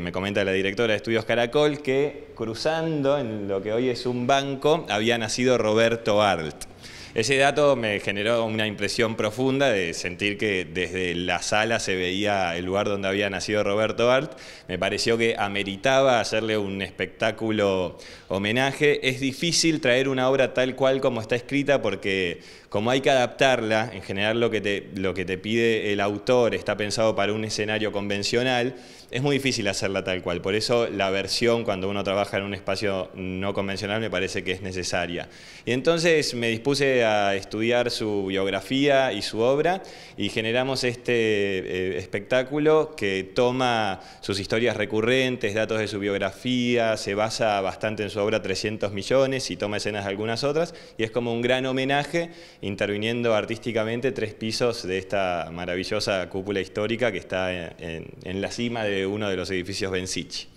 Me comenta la directora de Estudios Caracol que cruzando en lo que hoy es un banco había nacido Roberto Arlt. Ese dato me generó una impresión profunda de sentir que desde la sala se veía el lugar donde había nacido Roberto Bart. Me pareció que ameritaba hacerle un espectáculo homenaje. Es difícil traer una obra tal cual como está escrita porque como hay que adaptarla, en general lo que te, lo que te pide el autor está pensado para un escenario convencional, es muy difícil hacerla tal cual. Por eso la versión cuando uno trabaja en un espacio no convencional me parece que es necesaria. Y entonces me dispuse a estudiar su biografía y su obra y generamos este eh, espectáculo que toma sus historias recurrentes, datos de su biografía, se basa bastante en su obra 300 millones y toma escenas de algunas otras y es como un gran homenaje interviniendo artísticamente tres pisos de esta maravillosa cúpula histórica que está en, la cima de uno de los edificios Bencich.